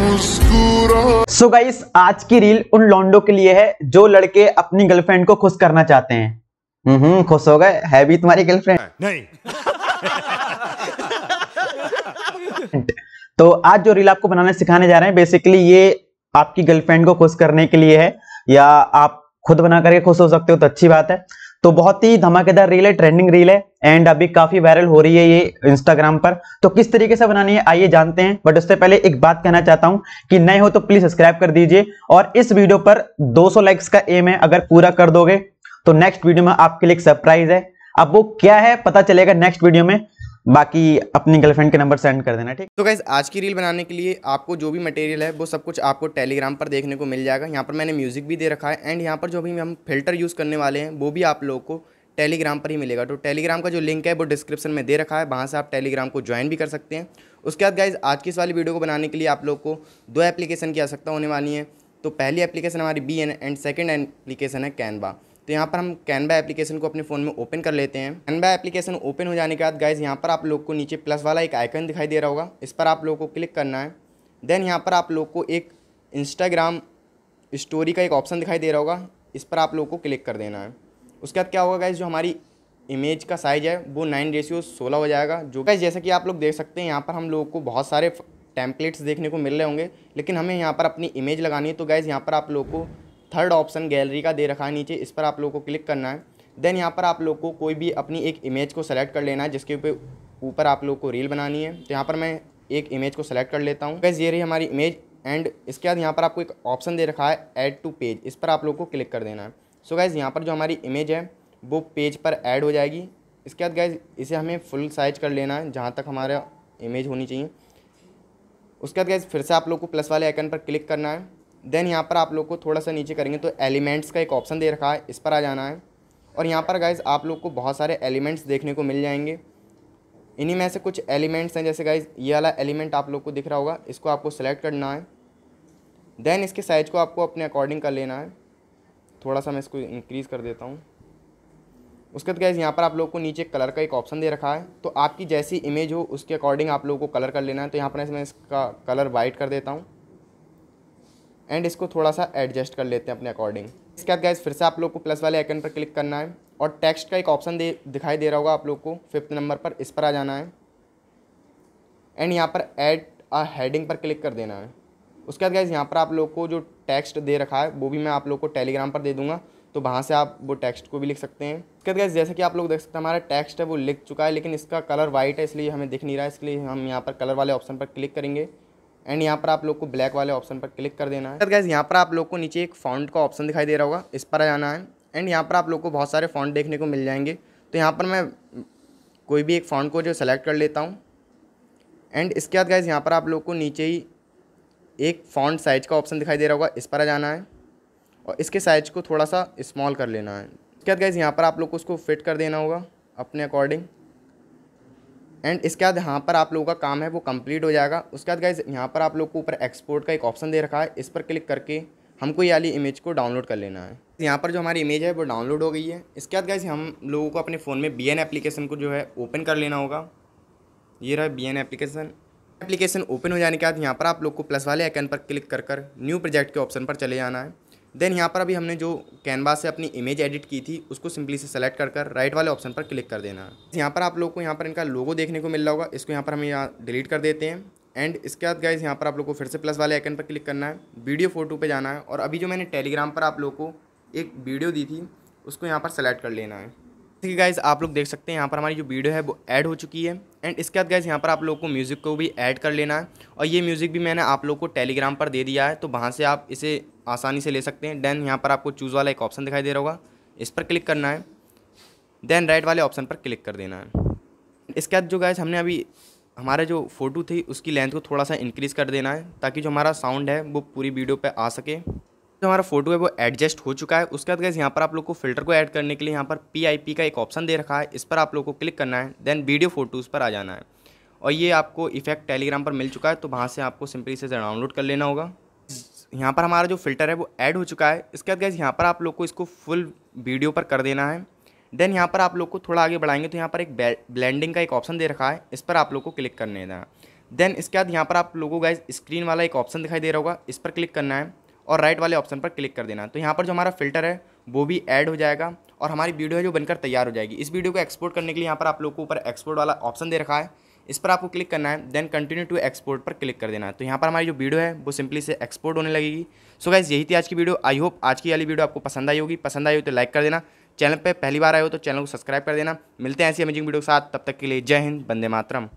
सो so guys आज की reel उन लॉन्डो के लिए है जो लड़के अपनी गर्लफ्रेंड को खुश करना चाहते हैं हम्म खुश हो गए है भी तुम्हारी गर्लफ्रेंड नहीं तो आज जो रील आपको बनाना सिखाने जा रहे हैं बेसिकली ये आपकी गर्लफ्रेंड को खुश करने के लिए है या आप खुद बना करके खुश हो सकते हो तो अच्छी बात है तो बहुत ही धमाकेदार रील है ट्रेंडिंग रील है एंड अभी काफी वायरल हो रही है ये इंस्टाग्राम पर तो किस तरीके से बनानी है आइए जानते हैं बट उससे पहले एक बात कहना चाहता हूं कि नए हो तो प्लीज सब्सक्राइब कर दीजिए और इस वीडियो पर 200 लाइक्स का एम है अगर पूरा कर दोगे तो नेक्स्ट वीडियो में आपके लिए एक सरप्राइज है अब वो क्या है पता चलेगा नेक्स्ट वीडियो में बाकी अपनी गर्लफ्रेंड के नंबर सेंड कर देना ठीक तो गाइज आज की रील बनाने के लिए आपको जो भी मटेरियल है वो सब कुछ आपको टेलीग्राम पर देखने को मिल जाएगा यहाँ पर मैंने म्यूजिक भी दे रखा है एंड यहाँ पर जो भी हम फिल्टर यूज़ करने वाले हैं वो भी आप लोगों को टेलीग्राम पर ही मिलेगा तो टेलीग्राम का जो लिंक है वो डिस्क्रिप्शन में दे रखा है वहाँ से आप टेलीग्राम को ज्वाइन भी कर सकते हैं उसके बाद गाइज आज की इस वाली वीडियो को बनाने के लिए आप लोग को दो एप्लीकेशन की आवश्यकता होने वाली है तो पहली एप्लीकेशन हमारी V N and second application है कैनवा तो यहाँ पर हम कैनबा एप्लीकेशन को अपने फ़ोन में ओपन कर लेते हैं कैनबा एप्लीकेशन ओपन हो जाने के बाद गाइज यहाँ पर आप लोग को नीचे प्लस वाला एक आइकन दिखाई दे रहा होगा इस पर आप लोग को क्लिक करना है देन यहाँ पर आप लोग को एक इंस्टाग्राम स्टोरी का एक ऑप्शन दिखाई दे रहा होगा इस पर आप लोग को क्लिक कर देना है उसके बाद क्या होगा गाइज जो हमारी इमेज का साइज़ है वो नाइन रेशियो सोलह हो जाएगा जो गाइज जैसा कि आप लोग देख सकते हैं यहाँ पर हम लोगों को बहुत सारे टैंपलेट्स देखने को मिल रहे होंगे लेकिन हमें यहाँ पर अपनी इमेज लगानी है तो गाइज़ यहाँ पर आप लोग को थर्ड ऑप्शन गैलरी का दे रखा है नीचे इस पर आप लोग को क्लिक करना है देन यहाँ पर आप लोग को कोई भी अपनी एक इमेज को सेलेक्ट कर लेना है जिसके ऊपर ऊपर आप लोग को रील बनानी है तो यहाँ पर मैं एक इमेज को सेलेक्ट कर लेता हूँ गैस ये रही हमारी इमेज एंड इसके बाद यहाँ पर आपको एक ऑप्शन दे रखा है ऐड टू पेज इस पर आप लोग को क्लिक कर देना है सो गैज़ यहाँ पर जो हमारी इमेज है वो पेज पर ऐड हो जाएगी इसके बाद गैज़ इसे हमें फुल साइज कर लेना है जहाँ तक हमारा इमेज होनी चाहिए उसके बाद गैस फिर से आप लोग को प्लस वाले आइकन पर क्लिक करना है देन यहाँ पर आप लोग को थोड़ा सा नीचे करेंगे तो एलिमेंट्स का एक ऑप्शन दे रखा है इस पर आ जाना है और यहाँ पर गाइज़ आप लोग को बहुत सारे एलिमेंट्स देखने को मिल जाएंगे इन्हीं में से कुछ एलिमेंट्स हैं जैसे गाइज़ ये वाला एलिमेंट आप लोग को दिख रहा होगा इसको आपको सेलेक्ट करना है देन इसके साइज़ को आपको अपने अकॉर्डिंग कर लेना है थोड़ा सा मैं इसको इंक्रीज़ कर देता हूँ उसके बाद गाइज़ यहाँ पर आप लोग को नीचे कलर का एक ऑप्शन दे रखा है तो आपकी जैसी इमेज हो उसके अकॉर्डिंग आप लोगों को कलर कर लेना है तो यहाँ पर मैं इसका कलर वाइट कर देता हूँ एंड इसको थोड़ा सा एडजस्ट कर लेते हैं अपने अकॉर्डिंग इसके बाद गैस फिर से आप लोग को प्लस वाले आइकन पर क्लिक करना है और टेक्स्ट का एक ऑप्शन दे दिखाई दे रहा होगा आप लोग को फिफ्थ नंबर पर इस पर आ जाना है एंड यहाँ पर एड आ हेडिंग पर क्लिक कर देना है उसके बाद गैस यहाँ पर आप लोग को जो टेक्स्ट दे रखा है वो भी मैं आप लोग को टेलीग्राम पर दे दूँगा तो वहाँ से आप वो टेक्स्ट को भी लिख सकते हैं उसके बाद गैस जैसे कि आप लोग देख सकते हैं हमारा टेक्स्ट है वो लिख चुका है लेकिन इसका कलर वाइट है इसलिए हमें दिख नहीं रहा है इसलिए हम यहाँ पर कलर वाले ऑप्शन पर क्लिक करेंगे एंड यहाँ पर आप लोग को ब्लैक वाले ऑप्शन पर क्लिक कर देना है गैस यहाँ पर आप लोग को नीचे एक फॉन्ट का ऑप्शन दिखाई दे रहा होगा इस पर जाना है एंड यहाँ पर आप लोग को बहुत सारे फॉन्ट देखने को मिल जाएंगे तो यहाँ पर मैं कोई भी एक फॉन्ट को जो सेलेक्ट कर लेता हूँ एंड इसके बाद गैस यहाँ पर आप लोग को नीचे ही एक फॉन्ट साइज का ऑप्शन दिखाई दे रहा होगा इस पर आ जाना है और इसके साइज को थोड़ा सा स्मॉल कर लेना है इसके बाद गैस यहाँ पर आप लोग को उसको फिट कर देना होगा अपने अकॉर्डिंग एंड इसके बाद यहाँ पर आप लोगों का काम है वो कंप्लीट हो जाएगा उसके बाद गाइज यहाँ पर आप लोग को ऊपर एक्सपोर्ट का एक ऑप्शन दे रखा है इस पर क्लिक करके हमको ये वाली इमेज को डाउनलोड कर लेना है तो यहाँ पर जो हमारी इमेज है वो डाउनलोड हो गई है इसके बाद गाइज हम लोगों को अपने फ़ोन में बी एप्लीकेशन को जो है ओपन कर लेना होगा ये रहा बी एप्लीकेशन एप्लीकेशन ओपन हो जाने के बाद यहाँ पर आप लोग को प्लस वाले आइकन पर क्लिक कर कर न्यू प्रोजेक्ट के ऑप्शन पर चले जाना है देन यहाँ पर अभी हमने जो कैनवा से अपनी इमेज एडिट की थी उसको सिंपली से सेलेक्ट कर कर राइट वाले ऑप्शन पर क्लिक कर देना है यहाँ पर आप लोग को यहाँ पर इनका लोगो देखने को मिल रहा होगा इसको यहाँ पर हम यहाँ डिलीट कर देते हैं एंड इसके बाद गाइज यहाँ पर आप लोग को फिर से प्लस वाले आइकन पर क्लिक करना है वीडियो फोटो पर जाना है और अभी जो मैंने टेलीग्राम पर आप लोग को एक वीडियो दी थी उसको यहाँ पर सेलेक्ट कर लेना है ठीक है गाइज़ आप लोग देख सकते हैं यहाँ पर हमारी जो वीडियो है वो ऐड हो चुकी है एंड इसके बाद गाइज़ यहाँ पर आप लोग को म्यूज़िक को भी ऐड कर लेना है और ये म्यूज़िक भी मैंने आप लोग को टेलीग्राम पर दे दिया है तो वहाँ से आप इसे आसानी से ले सकते हैं देन यहाँ पर आपको चूज़ वाला एक ऑप्शन दिखाई दे रहा होगा इस पर क्लिक करना है देन राइट वाले ऑप्शन पर क्लिक कर देना है इसके बाद जो गाइज हमने अभी हमारा जो फ़ोटो थी उसकी लेंथ को थोड़ा सा इंक्रीज़ कर देना है ताकि जो हमारा साउंड है वो पूरी वीडियो पर आ सके जो तो हमारा फोटो है वो एडजस्ट हो चुका है उसके बाद गैस यहाँ पर आप लोग को फिल्टर को ऐड करने के लिए यहाँ पर पी का एक ऑप्शन दे रखा है इस पर आप लोग को क्लिक करना है देन वीडियो फोटोज़ पर आ जाना है और ये आपको इफेक्ट टेलीग्राम पर मिल चुका है तो वहाँ से आपको सिंपली से डाउनलोड कर लेना होगा यहाँ पर हमारा जो फिल्टर है वो ऐड हो चुका है इसके बाद गैस यहाँ पर आप लोग को इसको फुल वीडियो पर कर देना है देन यहाँ पर आप लोग को थोड़ा आगे बढ़ाएंगे तो यहाँ पर एक ब्लेंडिंग का एक ऑप्शन दे रखा है इस पर आप लोग को क्लिक करने देना देन इसके बाद यहाँ पर आप लोगों को गैस स्क्रीन वाला एक ऑप्शन दिखाई दे रहा होगा इस पर क्लिक करना है और राइट वाले ऑप्शन पर क्लिक कर देना तो यहाँ पर जो हमारा फिल्टर है वो भी ऐड हो जाएगा और हमारी वीडियो है जो बनकर तैयार हो जाएगी इस वीडियो को एक्सपोर्ट करने के लिए यहाँ पर आप लोग को ऊपर एक्सपोर्ट वाला ऑप्शन दे रखा है इस पर आपको क्लिक करना है देन कंटिन्यू टू एक्सपोर्ट पर क्लिक कर देना है तो यहाँ पर हमारी जो वीडियो है वो सिंपली से एक्सपोर्ट होने लगेगी सो गाइज यही थी आज की वीडियो आई होप आज की वाली वीडियो आपको पसंद आई होगी पसंद आई हो तो लाइक कर देना चैनल पर पहली बार आए हो तो चैनल को सब्सक्राइब कर देना मिलते हैं ऐसी अमेजिंग वीडियो के साथ तब तक के लिए जय हिंद बंदे मातरम